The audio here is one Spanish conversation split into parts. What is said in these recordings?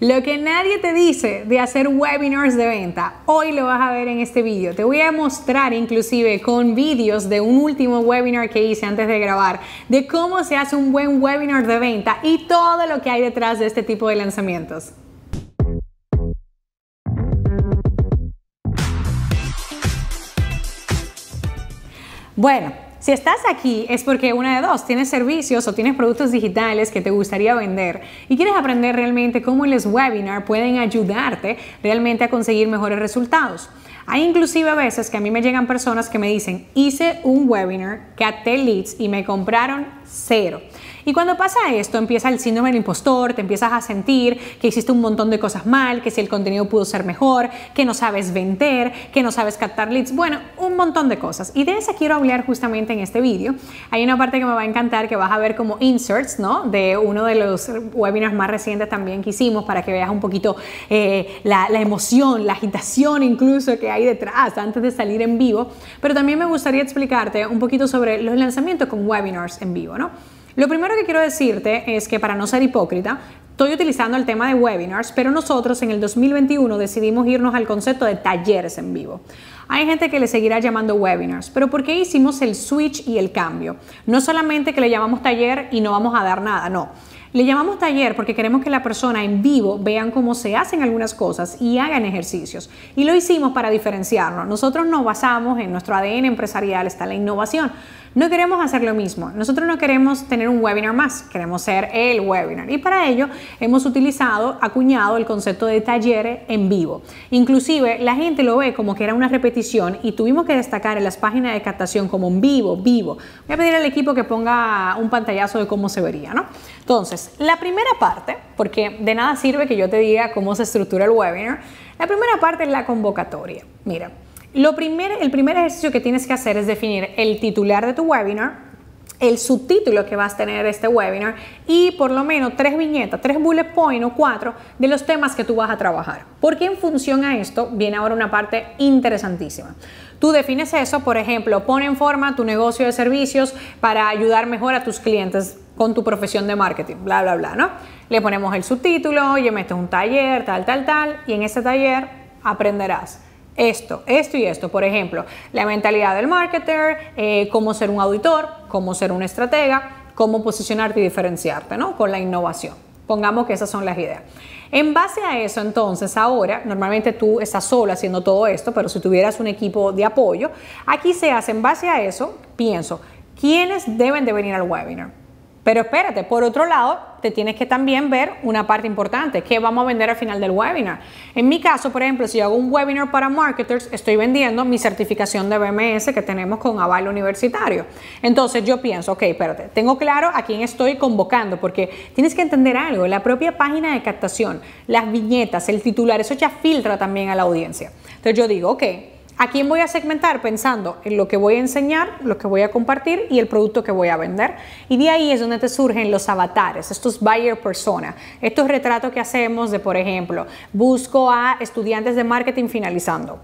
Lo que nadie te dice de hacer webinars de venta, hoy lo vas a ver en este vídeo. Te voy a mostrar inclusive con vídeos de un último webinar que hice antes de grabar, de cómo se hace un buen webinar de venta y todo lo que hay detrás de este tipo de lanzamientos. Bueno. Si estás aquí es porque una de dos, tienes servicios o tienes productos digitales que te gustaría vender y quieres aprender realmente cómo los webinars pueden ayudarte realmente a conseguir mejores resultados. Hay inclusive veces que a mí me llegan personas que me dicen, hice un webinar, capté leads y me compraron cero. Y cuando pasa esto, empieza el síndrome del impostor, te empiezas a sentir que hiciste un montón de cosas mal, que si el contenido pudo ser mejor, que no sabes vender, que no sabes captar leads, bueno, un montón de cosas. Y de eso quiero hablar justamente en este vídeo. Hay una parte que me va a encantar que vas a ver como inserts, ¿no? De uno de los webinars más recientes también que hicimos para que veas un poquito eh, la, la emoción, la agitación incluso que hay detrás antes de salir en vivo. Pero también me gustaría explicarte un poquito sobre los lanzamientos con webinars en vivo, ¿no? Lo primero que quiero decirte es que para no ser hipócrita, Estoy utilizando el tema de webinars, pero nosotros en el 2021 decidimos irnos al concepto de talleres en vivo. Hay gente que le seguirá llamando webinars, pero ¿por qué hicimos el switch y el cambio? No solamente que le llamamos taller y no vamos a dar nada, no. Le llamamos taller porque queremos que la persona en vivo vean cómo se hacen algunas cosas y hagan ejercicios. Y lo hicimos para diferenciarnos. Nosotros nos basamos en nuestro ADN empresarial, está la innovación. No queremos hacer lo mismo. Nosotros no queremos tener un webinar más, queremos ser el webinar. Y para ello hemos utilizado, acuñado el concepto de talleres en vivo. Inclusive la gente lo ve como que era una repetición y tuvimos que destacar en las páginas de captación como en vivo, vivo. Voy a pedir al equipo que ponga un pantallazo de cómo se vería, ¿no? Entonces, la primera parte, porque de nada sirve que yo te diga cómo se estructura el webinar, la primera parte es la convocatoria. Mira, lo el primer ejercicio que tienes que hacer es definir el titular de tu webinar, el subtítulo que vas a tener este webinar y por lo menos tres viñetas, tres bullet points o cuatro de los temas que tú vas a trabajar. Porque en función a esto viene ahora una parte interesantísima. Tú defines eso, por ejemplo, pone en forma tu negocio de servicios para ayudar mejor a tus clientes con tu profesión de marketing, bla, bla, bla, ¿no? Le ponemos el subtítulo, oye, metes un taller, tal, tal, tal, y en ese taller aprenderás esto, esto y esto. Por ejemplo, la mentalidad del marketer, eh, cómo ser un auditor, cómo ser un estratega, cómo posicionarte y diferenciarte, ¿no? Con la innovación. Pongamos que esas son las ideas. En base a eso, entonces, ahora, normalmente tú estás solo haciendo todo esto, pero si tuvieras un equipo de apoyo, aquí se hace, en base a eso, pienso, ¿quiénes deben de venir al webinar? Pero espérate, por otro lado, te tienes que también ver una parte importante, que vamos a vender al final del webinar. En mi caso, por ejemplo, si yo hago un webinar para marketers, estoy vendiendo mi certificación de BMS que tenemos con aval universitario. Entonces yo pienso, ok, espérate, tengo claro a quién estoy convocando, porque tienes que entender algo, la propia página de captación, las viñetas, el titular, eso ya filtra también a la audiencia. Entonces yo digo, ok, ¿A quién voy a segmentar? Pensando en lo que voy a enseñar, lo que voy a compartir y el producto que voy a vender. Y de ahí es donde te surgen los avatares, estos buyer persona, estos retratos que hacemos de, por ejemplo, busco a estudiantes de marketing finalizando.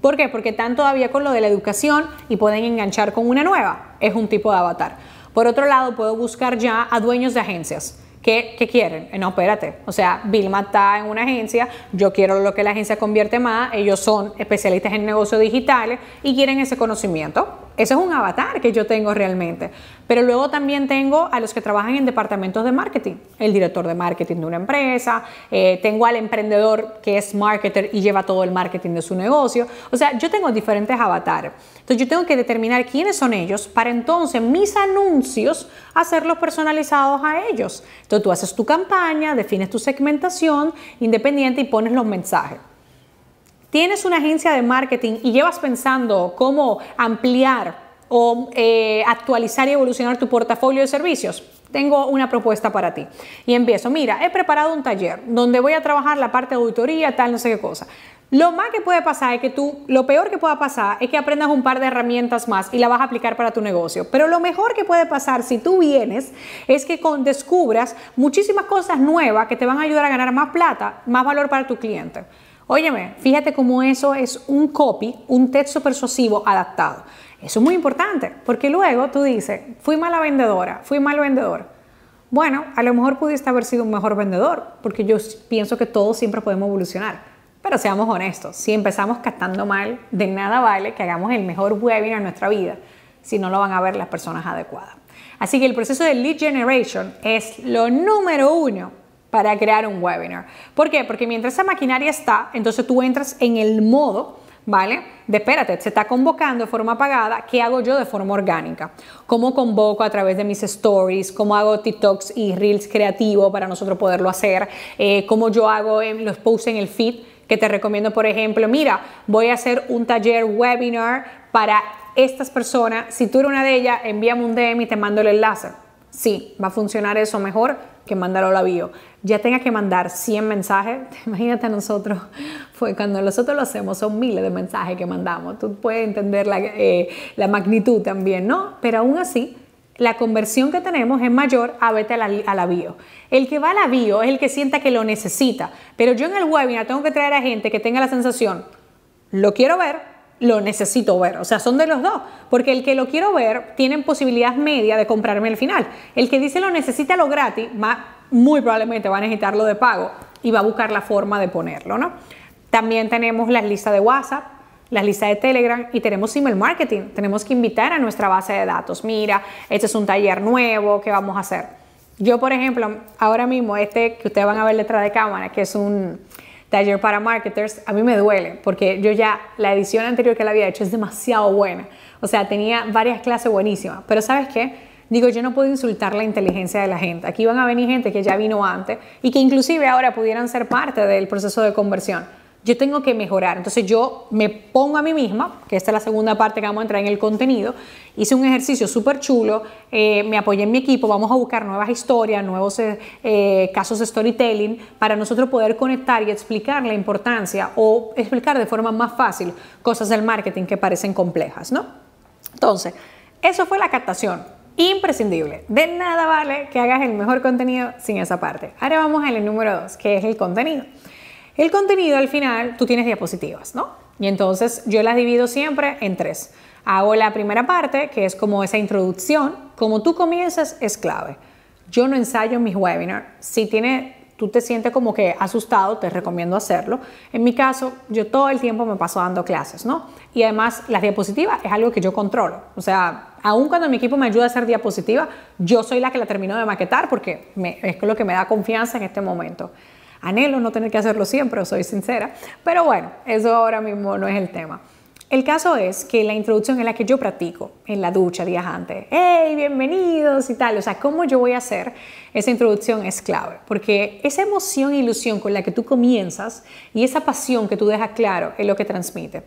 ¿Por qué? Porque están todavía con lo de la educación y pueden enganchar con una nueva. Es un tipo de avatar. Por otro lado, puedo buscar ya a dueños de agencias ¿Qué, quieren? Eh, no, espérate. O sea, Vilma está en una agencia, yo quiero lo que la agencia convierte más, ellos son especialistas en negocios digitales y quieren ese conocimiento. Eso es un avatar que yo tengo realmente. Pero luego también tengo a los que trabajan en departamentos de marketing, el director de marketing de una empresa, eh, tengo al emprendedor que es marketer y lleva todo el marketing de su negocio. O sea, yo tengo diferentes avatares. Entonces yo tengo que determinar quiénes son ellos para entonces mis anuncios hacerlos personalizados a ellos. Entonces tú haces tu campaña, defines tu segmentación independiente y pones los mensajes tienes una agencia de marketing y llevas pensando cómo ampliar o eh, actualizar y evolucionar tu portafolio de servicios, tengo una propuesta para ti. Y empiezo, mira, he preparado un taller donde voy a trabajar la parte de auditoría, tal, no sé qué cosa. Lo más que puede pasar es que tú, lo peor que pueda pasar es que aprendas un par de herramientas más y la vas a aplicar para tu negocio. Pero lo mejor que puede pasar si tú vienes es que con, descubras muchísimas cosas nuevas que te van a ayudar a ganar más plata, más valor para tu cliente. Óyeme, fíjate cómo eso es un copy, un texto persuasivo adaptado. Eso es muy importante, porque luego tú dices, fui mala vendedora, fui mal vendedor. Bueno, a lo mejor pudiste haber sido un mejor vendedor, porque yo pienso que todos siempre podemos evolucionar. Pero seamos honestos, si empezamos captando mal, de nada vale que hagamos el mejor webinar en nuestra vida si no lo van a ver las personas adecuadas. Así que el proceso de lead generation es lo número uno para crear un webinar. ¿Por qué? Porque mientras esa maquinaria está, entonces tú entras en el modo, ¿vale? De espérate, se está convocando de forma pagada, ¿qué hago yo de forma orgánica? ¿Cómo convoco a través de mis stories? ¿Cómo hago TikToks y Reels creativo para nosotros poderlo hacer? Eh, ¿Cómo yo hago en los posts en el feed? Que te recomiendo, por ejemplo, mira, voy a hacer un taller webinar para estas personas. Si tú eres una de ellas, envíame un DM y te mando el enlace. Sí, va a funcionar eso mejor que mandarlo a la bio ya tenga que mandar 100 mensajes, imagínate nosotros, fue cuando nosotros lo hacemos, son miles de mensajes que mandamos, tú puedes entender la, eh, magnitud también, ¿no? Pero aún así, la conversión que tenemos es mayor a vete a la, bio. El que va a la bio es el que sienta que lo necesita, pero yo en el webinar tengo que traer a gente que tenga la sensación, lo quiero ver, lo necesito ver. O sea, son de los dos. Porque el que lo quiero ver tiene posibilidad media de comprarme el final. El que dice lo necesita lo gratis, más, muy probablemente van a necesitarlo de pago y va a buscar la forma de ponerlo, ¿no? También tenemos las listas de WhatsApp, las listas de Telegram y tenemos email marketing. Tenemos que invitar a nuestra base de datos. Mira, este es un taller nuevo que vamos a hacer. Yo, por ejemplo, ahora mismo este que ustedes van a ver detrás de cámara, que es un taller para marketers, a mí me duele porque yo ya la edición anterior que la había hecho es demasiado buena. O sea, tenía varias clases buenísimas, pero ¿sabes qué? Digo, yo no puedo insultar la inteligencia de la gente. Aquí van a venir gente que ya vino antes y que inclusive ahora pudieran ser parte del proceso de conversión. Yo tengo que mejorar. Entonces yo me pongo a mí misma, que esta es la segunda parte que vamos a entrar en el contenido. Hice un ejercicio súper chulo, eh, me apoyé en mi equipo, vamos a buscar nuevas historias, nuevos eh, eh, casos de storytelling para nosotros poder conectar y explicar la importancia o explicar de forma más fácil cosas del marketing que parecen complejas, ¿no? Entonces, eso fue la captación imprescindible. De nada vale que hagas el mejor contenido sin esa parte. Ahora vamos al número dos, que es el contenido. El contenido al final, tú tienes diapositivas, ¿no? Y entonces yo las divido siempre en tres. Hago la primera parte, que es como esa introducción. Como tú comienzas es clave. Yo no ensayo mis webinars. Si tiene tú te sientes como que asustado, te recomiendo hacerlo. En mi caso, yo todo el tiempo me paso dando clases, ¿no? Y además, las diapositivas es algo que yo controlo. O sea, aun cuando mi equipo me ayuda a hacer diapositivas, yo soy la que la termino de maquetar porque es lo que me da confianza en este momento. Anhelo no tener que hacerlo siempre, soy sincera, pero bueno, eso ahora mismo no es el tema. El caso es que la introducción en la que yo practico en la ducha días antes. ¡Hey, bienvenidos! y tal. O sea, cómo yo voy a hacer esa introducción es clave, porque esa emoción e ilusión con la que tú comienzas y esa pasión que tú dejas claro es lo que transmite.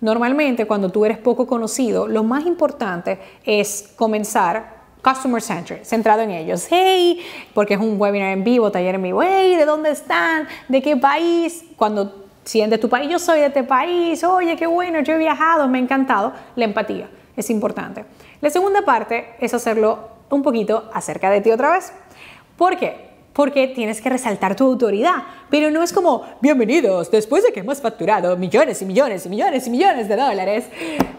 Normalmente, cuando tú eres poco conocido, lo más importante es comenzar customer centered, centrado en ellos. Hey, porque es un webinar en vivo, taller en vivo. Hey, ¿de dónde están? ¿De qué país? Cuando si es de tu país, yo soy de este país, oye, qué bueno, yo he viajado, me ha encantado, la empatía es importante. La segunda parte es hacerlo un poquito acerca de ti otra vez. ¿Por qué? Porque tienes que resaltar tu autoridad, pero no es como, bienvenidos, después de que hemos facturado millones y millones y millones y millones de dólares.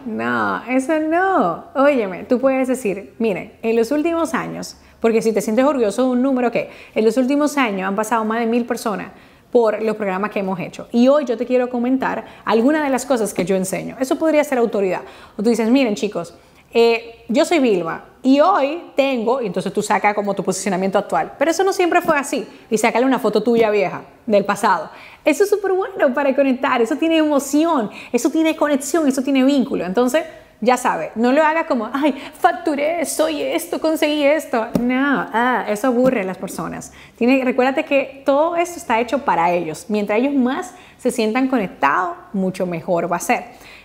No, eso no. Óyeme, tú puedes decir, miren, en los últimos años, porque si te sientes orgulloso de un número que en los últimos años han pasado más de mil personas por los programas que hemos hecho. Y hoy yo te quiero comentar algunas de las cosas que yo enseño. Eso podría ser autoridad. O tú dices, miren chicos, eh, yo soy Vilma y hoy tengo, y entonces tú sacas como tu posicionamiento actual, pero eso no siempre fue así. Y sácale una foto tuya vieja del pasado. Eso es súper bueno para conectar, eso tiene emoción, eso tiene conexión, eso tiene vínculo. Entonces, ya sabe, no lo haga como, ay, facturé, soy esto, conseguí esto. No, ah, eso aburre a las personas. Tiene, recuérdate que todo esto está hecho para ellos. Mientras ellos más se sientan conectados, mucho mejor va a ser.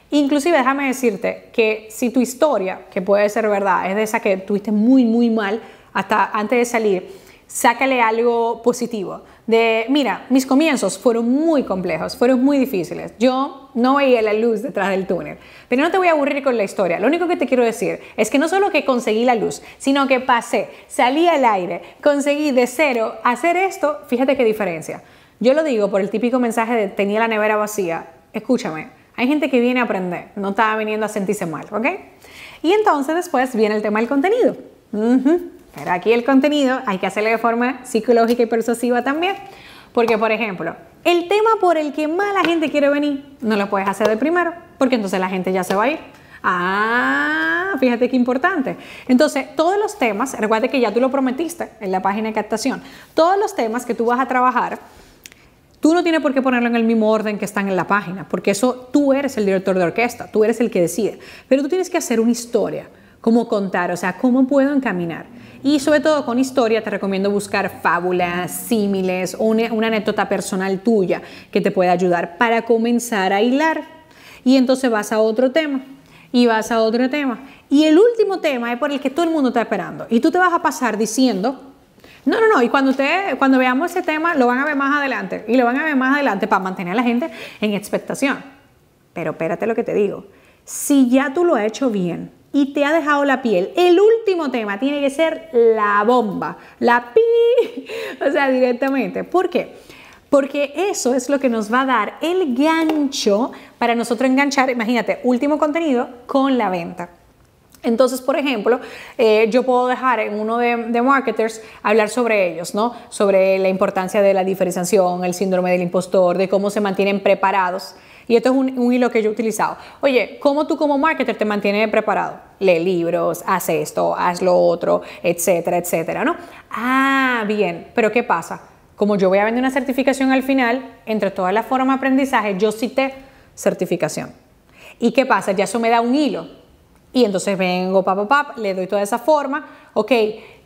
Inclusive déjame decirte que si tu historia, que puede ser verdad, es de esa que tuviste muy, muy mal hasta antes de salir, sácale algo positivo. De, mira, mis comienzos fueron muy complejos, fueron muy difíciles. Yo no veía la luz detrás del túnel. Pero no te voy a aburrir con la historia. Lo único que te quiero decir es que no solo que conseguí la luz, sino que pasé, salí al aire, conseguí de cero hacer esto. Fíjate qué diferencia. Yo lo digo por el típico mensaje de tenía la nevera vacía. Escúchame, hay gente que viene a aprender, no estaba viniendo a sentirse mal, ¿ok? Y entonces después viene el tema del contenido. Pero aquí el contenido hay que hacerlo de forma psicológica y persuasiva también. Porque, por ejemplo, el tema por el que más la gente quiere venir, no lo puedes hacer de primero, porque entonces la gente ya se va a ir. Ah, fíjate qué importante. Entonces, todos los temas, recuerda que ya tú lo prometiste en la página de captación, todos los temas que tú vas a trabajar, tú no tienes por qué ponerlo en el mismo orden que están en la página, porque eso tú eres el director de orquesta, tú eres el que decide. Pero tú tienes que hacer una historia, cómo contar, o sea, cómo puedo encaminar. Y sobre todo con historia te recomiendo buscar fábulas, símiles una, anécdota personal tuya que te pueda ayudar para comenzar a hilar. Y entonces vas a otro tema y vas a otro tema. Y el último tema es por el que todo el mundo está esperando. Y tú te vas a pasar diciendo no, no, no. Y cuando cuando veamos ese tema, lo van a ver más adelante. Y lo van a ver más adelante para mantener a la gente en expectación. Pero espérate lo que te digo. Si ya tú lo has hecho bien, y te ha dejado la piel. El último tema tiene que ser la bomba, la pi, o sea, directamente. ¿Por qué? Porque eso es lo que nos va a dar el gancho para nosotros enganchar, imagínate, último contenido con la venta. Entonces, por ejemplo, eh, yo puedo dejar en uno de, de, marketers hablar sobre ellos, ¿no? Sobre la importancia de la diferenciación, el síndrome del impostor, de cómo se mantienen preparados y esto es un, hilo que yo he utilizado. Oye, ¿cómo tú como marketer te mantienes preparado? Lee libros, haz esto, haz lo otro, etcétera, etcétera, ¿no? Ah, bien, pero ¿qué pasa? Como yo voy a vender una certificación al final, entre todas las formas de aprendizaje, yo cité certificación. ¿Y qué pasa? Ya eso me da un hilo. Y entonces vengo, papá, le doy toda esa forma Ok,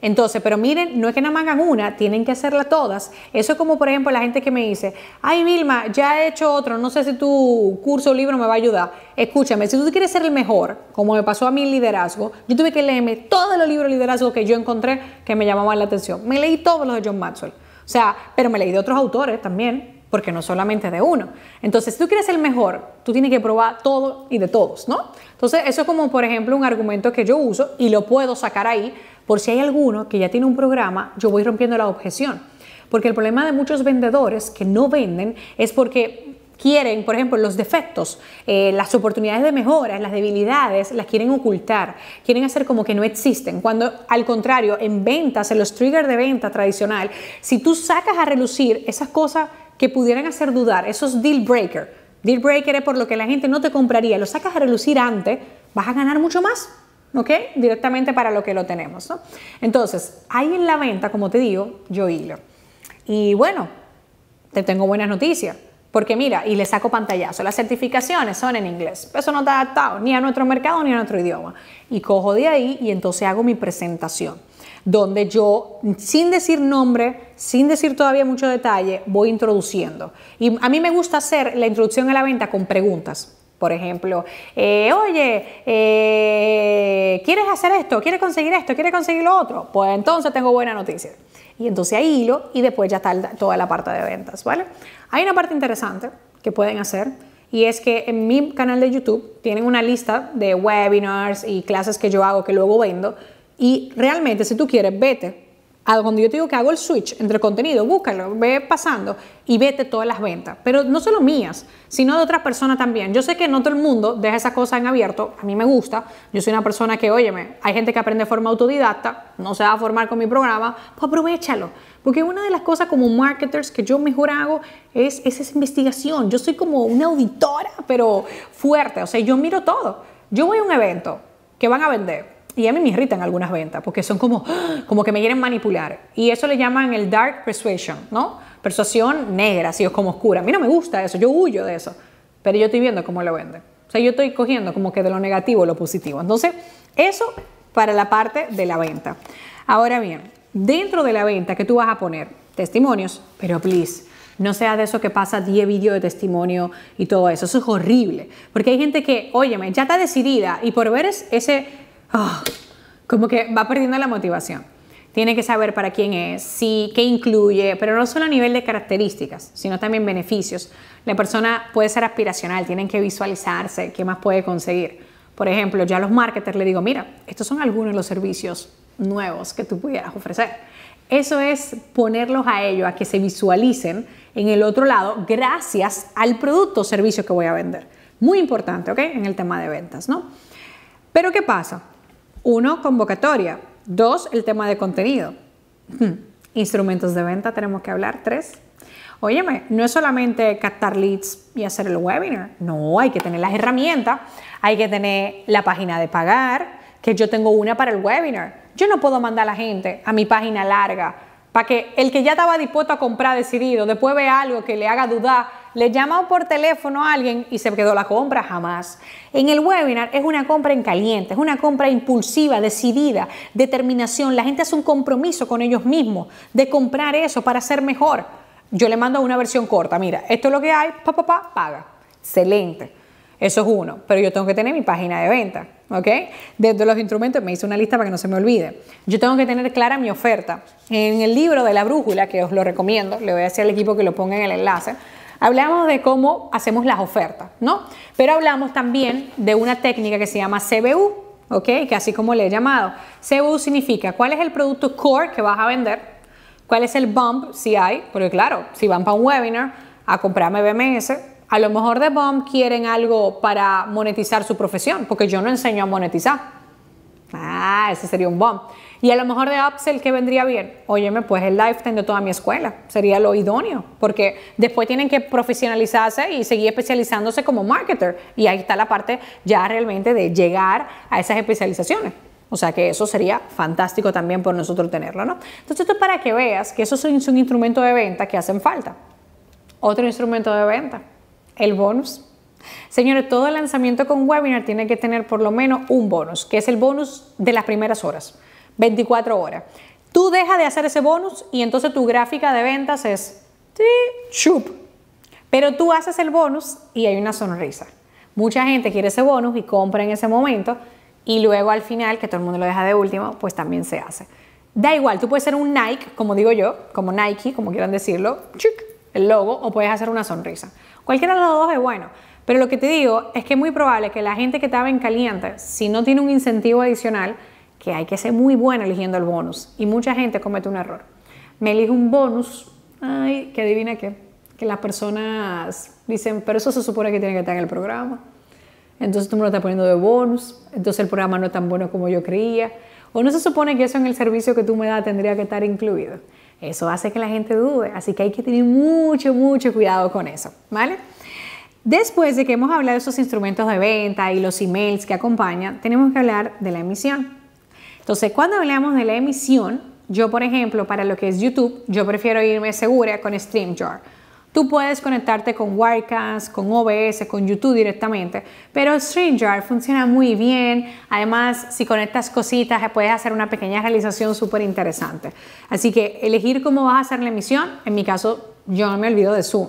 entonces, pero miren, no es que nada más hagan una, tienen que hacerla todas. Eso es como, por ejemplo, la gente que me dice, ay Vilma, ya he hecho otro, no sé si tu curso o libro me va a ayudar. Escúchame, si tú quieres ser el mejor, como me pasó a mí en liderazgo, yo tuve que leerme todos los libros de liderazgo que yo encontré que me llamaban la atención. Me leí todos los de John Maxwell. O sea, pero me leí de otros autores también, porque no solamente de uno. Entonces, si tú quieres ser el mejor, tú tienes que probar todo y de todos, ¿no? Entonces, eso es como, por ejemplo, un argumento que yo uso y lo puedo sacar ahí por si hay alguno que ya tiene un programa, yo voy rompiendo la objeción. Porque el problema de muchos vendedores que no venden es porque quieren, por ejemplo, los defectos, eh, las oportunidades de mejora, las debilidades, las quieren ocultar, quieren hacer como que no existen, cuando al contrario, en ventas, en los triggers de venta tradicional, si tú sacas a relucir esas cosas que pudieran hacer dudar, esos deal breaker, deal breaker es por lo que la gente no te compraría, lo sacas a relucir antes, vas a ganar mucho más. ¿ok? Directamente para lo que lo tenemos, ¿no? Entonces, ahí en la venta, como te digo, yo hilo. Y bueno, te tengo buenas noticias. Porque mira, y le saco pantallazo, las certificaciones son en inglés. Eso no está adaptado ni a nuestro mercado ni a nuestro idioma. Y cojo de ahí y entonces hago mi presentación, donde yo, sin decir nombre, sin decir todavía mucho detalle, voy introduciendo. Y a mí me gusta hacer la introducción a la venta con preguntas. Por ejemplo, eh, oye, eh, ¿quieres hacer esto? ¿Quieres conseguir esto? ¿Quieres conseguir lo otro? Pues entonces tengo buena noticia. Y entonces ahí hilo y después ya está toda la parte de ventas, ¿vale? Hay una parte interesante que pueden hacer y es que en mi canal de YouTube tienen una lista de webinars y clases que yo hago que luego vendo y realmente si tú quieres, vete a donde yo te digo que hago el switch entre contenido, búscalo, ve pasando y vete todas las ventas. Pero no solo mías, sino de otras personas también. Yo sé que no todo el mundo deja esas cosas en abierto, a mí me gusta, yo soy una persona que, óyeme, hay gente que aprende de forma autodidacta, no se va a formar con mi programa, pues aprovechalo. Porque una de las cosas como marketers que yo mejor hago es, es esa investigación. Yo soy como una auditora, pero fuerte, o sea, yo miro todo. Yo voy a un evento que van a vender y a mí me irritan algunas ventas porque son como, como que me quieren manipular. Y eso le llaman el dark persuasion, ¿no? Persuasión negra, así es como oscura. A mí no me gusta eso, yo huyo de eso. Pero yo estoy viendo cómo lo venden. O sea, yo estoy cogiendo como que de lo negativo lo positivo. Entonces, eso para la parte de la venta. Ahora bien, dentro de la venta, que tú vas a poner? Testimonios, pero please. No sea de eso que pasa 10 vídeos de testimonio y todo eso. Eso es horrible. Porque hay gente que, óyeme, ya está decidida y por ver ese, Ah, como que va perdiendo la motivación. Tiene que saber para quién es, sí, qué incluye, pero no solo a nivel de características, sino también beneficios. La persona puede ser aspiracional, tienen que visualizarse qué más puede conseguir. Por ejemplo, yo a los marketers le digo, mira, estos son algunos de los servicios nuevos que tú pudieras ofrecer. Eso es ponerlos a ellos a que se visualicen en el otro lado gracias al producto o servicio que voy a vender. Muy importante, ¿ok? En el tema de ventas, ¿no? Pero ¿qué pasa? Uno, convocatoria. Dos, el tema de contenido. Hmm. Instrumentos de venta tenemos que hablar. Tres, Óyeme, no es solamente captar leads y hacer el webinar. No, hay que tener las herramientas, hay que tener la página de pagar, que yo tengo una para el webinar. Yo no puedo mandar a la gente a mi página larga para que el que ya estaba dispuesto a comprar decidido, después ve algo que le haga dudar le llaman por teléfono a alguien y se quedó la compra, jamás. En el webinar es una compra en caliente, es una compra impulsiva, decidida, determinación. La gente hace un compromiso con ellos mismos de comprar eso para ser mejor. Yo le mando una versión corta, mira, esto es lo que hay, pa, pa, pa, paga. Excelente. Eso es uno, pero yo tengo que tener mi página de venta, ¿ok? Desde los instrumentos me hice una lista para que no se me olvide. Yo tengo que tener clara mi oferta. En el libro de la brújula, que os lo recomiendo, le voy a decir al equipo que lo ponga en el enlace, Hablamos de cómo hacemos las ofertas, ¿no? Pero hablamos también de una técnica que se llama CBU, ¿ok? Que así como le he llamado. CBU significa cuál es el producto core que vas a vender, cuál es el bump, si hay, porque claro, si van para un webinar a comprarme BMS, a lo mejor de bump quieren algo para monetizar su profesión, porque yo no enseño a monetizar. Ah, ese sería un bump. Y a lo mejor de upsell, ¿qué vendría bien? Óyeme, pues el lifetime de toda mi escuela sería lo idóneo, porque después tienen que profesionalizarse y seguir especializándose como marketer. Y ahí está la parte ya realmente de llegar a esas especializaciones. O sea que eso sería fantástico también por nosotros tenerlo, ¿no? Entonces esto es para que veas que eso es un instrumento de venta que hacen falta. Otro instrumento de venta, el bonus. Señores, todo lanzamiento con webinar tiene que tener por lo menos un bonus, que es el bonus de las primeras horas. 24 horas. Tú dejas de hacer ese bonus y entonces tu gráfica de ventas es chup. Pero tú haces el bonus y hay una sonrisa. Mucha gente quiere ese bonus y compra en ese momento y luego al final, que todo el mundo lo deja de último, pues también se hace. Da igual, tú puedes ser un Nike, como digo yo, como Nike, como quieran decirlo, chuk, el logo, o puedes hacer una sonrisa. Cualquiera de los dos es bueno. Pero lo que te digo es que es muy probable que la gente que estaba en caliente, si no tiene un incentivo adicional, que hay que ser muy buena eligiendo el bonus. Y mucha gente comete un error. Me elijo un bonus, ay, que adivina qué, que las personas dicen, pero eso se supone que tiene que estar en el programa. Entonces tú me lo estás poniendo de bonus, entonces el programa no es tan bueno como yo creía. O no se supone que eso en el servicio que tú me das tendría que estar incluido. Eso hace que la gente dude, así que hay que tener mucho, mucho cuidado con eso, ¿vale? Después de que hemos hablado de esos instrumentos de venta y los emails que acompañan, tenemos que hablar de la emisión. Entonces, cuando hablamos de la emisión, yo, por ejemplo, para lo que es YouTube, yo prefiero irme segura con StreamJar. Tú puedes conectarte con Wirecast, con OBS, con YouTube directamente, pero StreamJar funciona muy bien. Además, si conectas cositas, puedes hacer una pequeña realización súper interesante. Así que elegir cómo vas a hacer la emisión, en mi caso, yo no me olvido de Zoom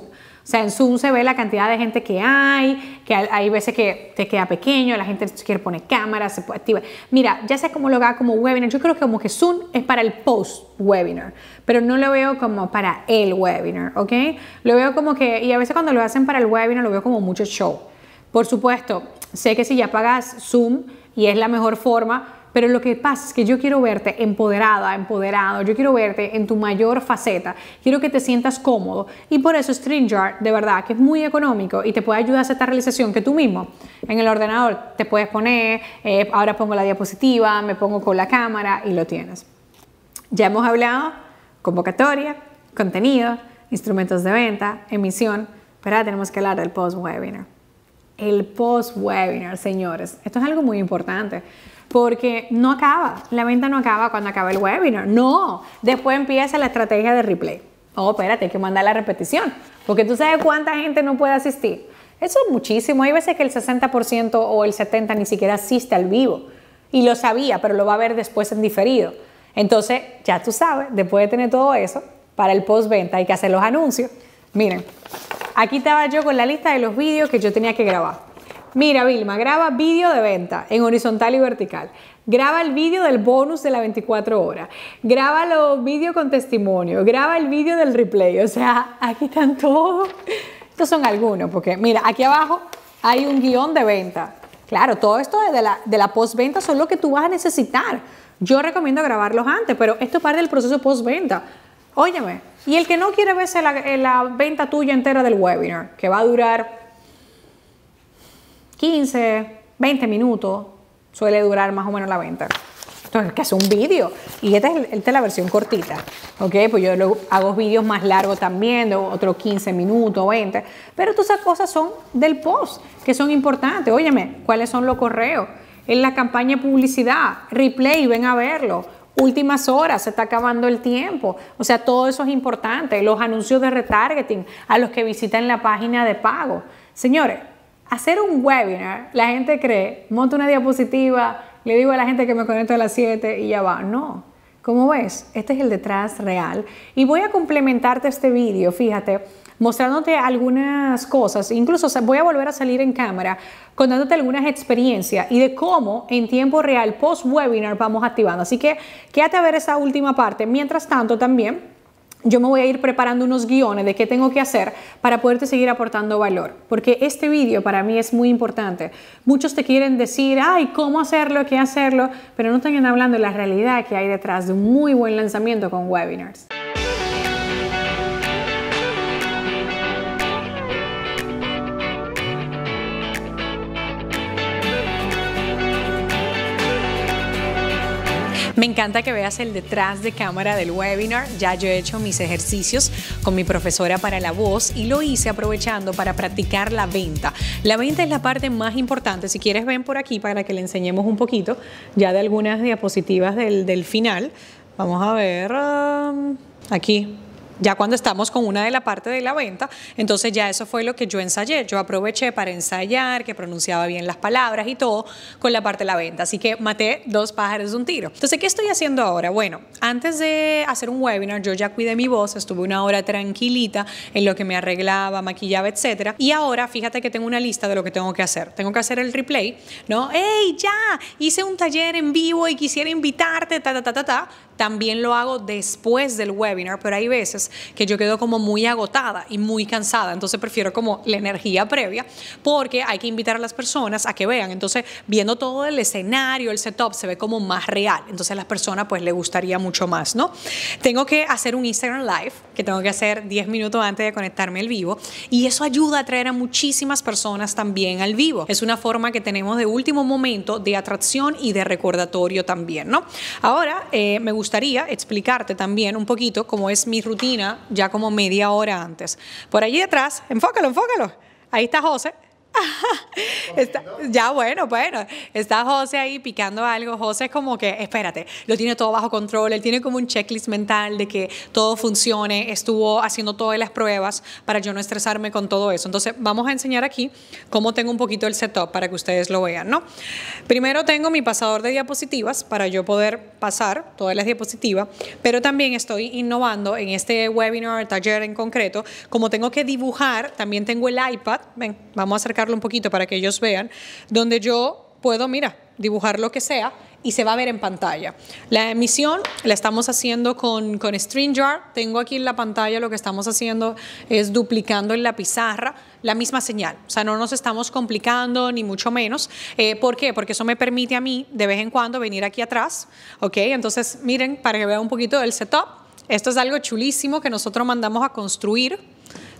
sea, en Zoom se ve la cantidad de gente que hay, que hay veces que te queda pequeño, la gente quiere poner cámaras, se puede activar. Mira, ya sé cómo lo haga como webinar, yo creo que como que Zoom es para el post-webinar, pero no lo veo como para el webinar, ¿ok? Lo veo como que, y a veces cuando lo hacen para el webinar lo veo como mucho show. Por supuesto, sé que si ya pagas Zoom y es la mejor forma, pero lo que pasa es que yo quiero verte empoderada, empoderado, yo quiero verte en tu mayor faceta, quiero que te sientas cómodo. Y por eso StreamYard, de verdad, que es muy económico y te puede ayudar a hacer esta realización que tú mismo en el ordenador te puedes poner, eh, ahora pongo la diapositiva, me pongo con la cámara y lo tienes. Ya hemos hablado convocatoria, contenido, instrumentos de venta, emisión, pero ahora tenemos que hablar del post-webinar el post-webinar, señores. Esto es algo muy importante porque no acaba, la venta no acaba cuando acaba el webinar, no, después empieza la estrategia de replay. Oh, espérate, hay que mandar la repetición, porque tú sabes cuánta gente no puede asistir. Eso es muchísimo, hay veces que el 60% o el 70% ni siquiera asiste al vivo y lo sabía, pero lo va a ver después en diferido. Entonces, ya tú sabes, después de tener todo eso, para el post-venta hay que hacer los anuncios. Miren, aquí estaba yo con la lista de los vídeos que yo tenía que grabar. Mira, Vilma, graba vídeo de venta en horizontal y vertical. Graba el vídeo del bonus de la 24 horas. Graba los vídeos con testimonio. Graba el vídeo del replay. O sea, aquí están todos. Estos son algunos, porque mira, aquí abajo hay un guión de venta. Claro, todo esto de la, de la postventa son lo que tú vas a necesitar. Yo recomiendo grabarlos antes, pero esto es parte del proceso postventa. Óyeme, y el que no quiere verse eh, la, venta tuya entera del webinar, que va a durar 15, 20 minutos, suele durar más o menos la venta. Entonces, que hace un vídeo. Y esta es, la versión cortita. ¿Ok? Pues yo hago vídeos más largos también, de otros 15 minutos, 20. Pero todas esas cosas son del post, que son importantes. Óyeme, ¿cuáles son los correos? En la campaña de publicidad, replay, ven a verlo últimas horas, se está acabando el tiempo. O sea, todo eso es importante. Los anuncios de retargeting a los que visitan la página de pago. Señores, hacer un webinar, la gente cree, monta una diapositiva, le digo a la gente que me conecto a las 7 y ya va. No. Como ves, este es el detrás real. Y voy a complementarte este vídeo, fíjate, mostrándote algunas cosas, incluso voy a volver a salir en cámara contándote algunas experiencias y de cómo en tiempo real post webinar vamos activando. Así que quédate a ver esa última parte. Mientras tanto también yo me voy a ir preparando unos guiones de qué tengo que hacer para poderte seguir aportando valor, porque este vídeo para mí es muy importante. Muchos te quieren decir, ay, cómo hacerlo, qué hacerlo, pero no están hablando de la realidad que hay detrás de un muy buen lanzamiento con webinars. Me encanta que veas el detrás de cámara del webinar. Ya yo he hecho mis ejercicios con mi profesora para la voz y lo hice aprovechando para practicar la venta. La venta es la parte más importante. Si quieres, ven por aquí para que le enseñemos un poquito ya de algunas diapositivas del, final. Vamos a ver. Um, aquí ya cuando estamos con una de la parte de la venta, entonces ya eso fue lo que yo ensayé. Yo aproveché para ensayar, que pronunciaba bien las palabras y todo con la parte de la venta. Así que maté dos pájaros de un tiro. Entonces, ¿qué estoy haciendo ahora? Bueno, antes de hacer un webinar, yo ya cuidé mi voz, estuve una hora tranquilita en lo que me arreglaba, maquillaba, etcétera. Y ahora, fíjate que tengo una lista de lo que tengo que hacer. Tengo que hacer el replay, ¿no? ¡Ey, ya! Hice un taller en vivo y quisiera invitarte, ta, ta, ta, ta, ta. También lo hago después del webinar, pero hay veces que yo quedo como muy agotada y muy cansada, entonces prefiero como la energía previa porque hay que invitar a las personas a que vean. Entonces, viendo todo el escenario, el setup, se ve como más real. Entonces, a las personas pues le gustaría mucho más, ¿no? Tengo que hacer un Instagram Live, que tengo que hacer 10 minutos antes de conectarme al vivo, y eso ayuda a atraer a muchísimas personas también al vivo. Es una forma que tenemos de último momento de atracción y de recordatorio también, ¿no? Ahora, eh, me gusta gustaría explicarte también un poquito cómo es mi rutina ya como media hora antes. Por allí detrás, enfócalo, enfócalo. Ahí está José, Está, ya bueno, bueno. Está José ahí picando algo. José es como que, espérate, lo tiene todo bajo control. Él tiene como un checklist mental de que todo funcione. Estuvo haciendo todas las pruebas para yo no estresarme con todo eso. Entonces vamos a enseñar aquí cómo tengo un poquito el setup para que ustedes lo vean, ¿no? Primero tengo mi pasador de diapositivas para yo poder pasar todas las diapositivas, pero también estoy innovando en este webinar, taller en concreto. Como tengo que dibujar, también tengo el iPad. Ven, vamos a acercar un poquito para que ellos vean, donde yo puedo, mira, dibujar lo que sea y se va a ver en pantalla. La emisión la estamos haciendo con, con Tengo aquí en la pantalla lo que estamos haciendo es duplicando en la pizarra la misma señal. O sea, no nos estamos complicando ni mucho menos. Eh, ¿Por qué? Porque eso me permite a mí de vez en cuando venir aquí atrás. ¿Ok? Entonces, miren, para que vean un poquito del setup. Esto es algo chulísimo que nosotros mandamos a construir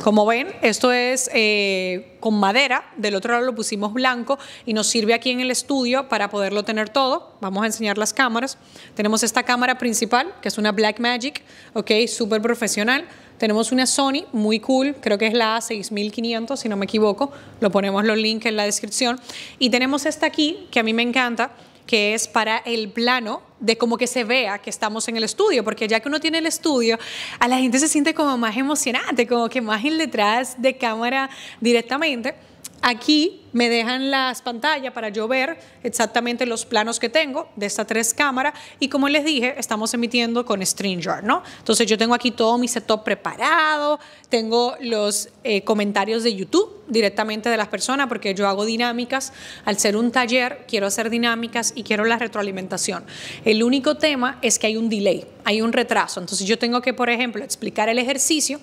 como ven, esto es eh, con madera, del otro lado lo pusimos blanco y nos sirve aquí en el estudio para poderlo tener todo. Vamos a enseñar las cámaras. Tenemos esta cámara principal, que es una Blackmagic, ok, súper profesional. Tenemos una Sony muy cool, creo que es la a 6500, si no me equivoco. Lo ponemos los links en la descripción. Y tenemos esta aquí, que a mí me encanta, que es para el plano de como que se vea que estamos en el estudio, porque ya que uno tiene el estudio, a la gente se siente como más emocionante, como que más en detrás de cámara directamente. Aquí me dejan las pantallas para yo ver exactamente los planos que tengo de estas tres cámaras y como les dije, estamos emitiendo con StreamYard, ¿no? Entonces yo tengo aquí todo mi setup preparado, tengo los eh, comentarios de YouTube directamente de las personas porque yo hago dinámicas, al ser un taller quiero hacer dinámicas y quiero la retroalimentación. El único tema es que hay un delay, hay un retraso, entonces yo tengo que, por ejemplo, explicar el ejercicio,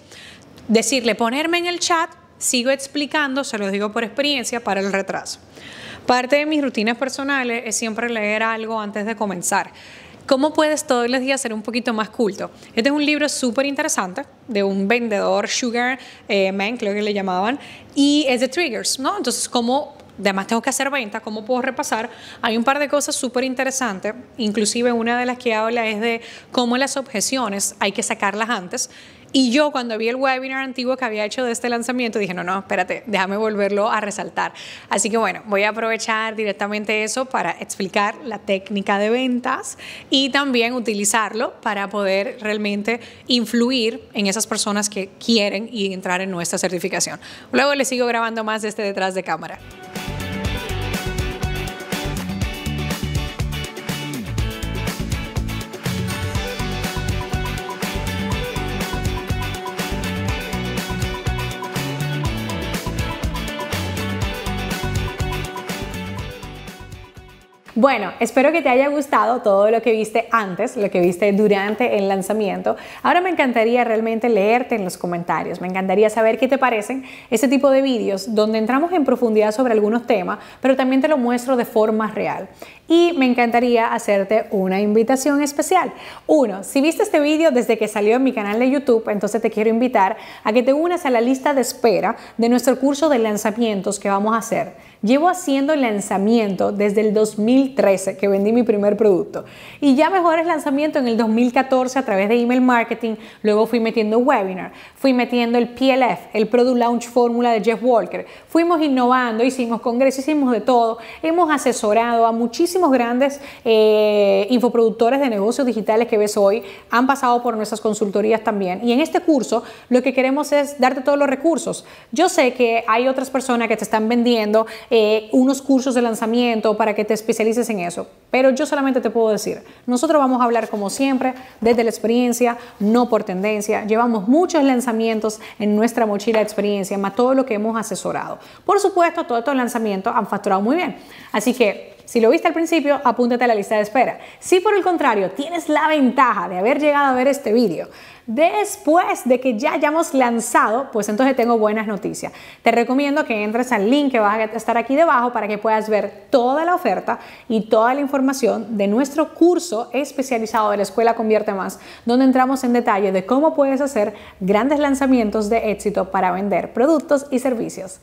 decirle ponerme en el chat sigo explicando, se los digo por experiencia, para el retraso. Parte de mis rutinas personales es siempre leer algo antes de comenzar. ¿Cómo puedes todos los días ser un poquito más culto? Este es un libro súper interesante de un vendedor, Sugar eh, Man, creo que le llamaban, y es de Triggers, ¿no? Entonces, ¿cómo además tengo que hacer ventas, ¿cómo puedo repasar? Hay un par de cosas súper interesantes, inclusive una de las que habla es de cómo las objeciones hay que sacarlas antes y yo cuando vi el webinar antiguo que había hecho de este lanzamiento, dije, no, no, espérate, déjame volverlo a resaltar. Así que bueno, voy a aprovechar directamente eso para explicar la técnica de ventas y también utilizarlo para poder realmente influir en esas personas que quieren y entrar en nuestra certificación. Luego les sigo grabando más de este detrás de cámara. Bueno, espero que te haya gustado todo lo que viste antes, lo que viste durante el lanzamiento. Ahora me encantaría realmente leerte en los comentarios, me encantaría saber qué te parecen este tipo de vídeos donde entramos en profundidad sobre algunos temas, pero también te lo muestro de forma real y me encantaría hacerte una invitación especial. Uno, si viste este vídeo desde que salió en mi canal de YouTube, entonces te quiero invitar a que te unas a la lista de espera de nuestro curso de lanzamientos que vamos a hacer. Llevo haciendo el lanzamiento desde el 2013 que vendí mi primer producto y ya mejores lanzamiento en el 2014 a través de email marketing, luego fui metiendo webinar, fui metiendo el PLF, el Product Launch Fórmula de Jeff Walker. Fuimos innovando, hicimos congresos, hicimos de todo, hemos asesorado a muchísimos grandes eh, infoproductores de negocios digitales que ves hoy han pasado por nuestras consultorías también. Y en este curso lo que queremos es darte todos los recursos. Yo sé que hay otras personas que te están vendiendo eh, unos cursos de lanzamiento para que te especialices en eso, pero yo solamente te puedo decir, nosotros vamos a hablar como siempre desde la experiencia, no por tendencia. Llevamos muchos lanzamientos en nuestra mochila de experiencia, más todo lo que hemos asesorado. Por supuesto, todos estos lanzamientos han facturado muy bien. Así que si lo viste al principio, apúntate a la lista de espera. Si por el contrario tienes la ventaja de haber llegado a ver este vídeo después de que ya hayamos lanzado, pues entonces tengo buenas noticias. Te recomiendo que entres al link que va a estar aquí debajo para que puedas ver toda la oferta y toda la información de nuestro curso especializado de la Escuela Convierte Más, donde entramos en detalle de cómo puedes hacer grandes lanzamientos de éxito para vender productos y servicios.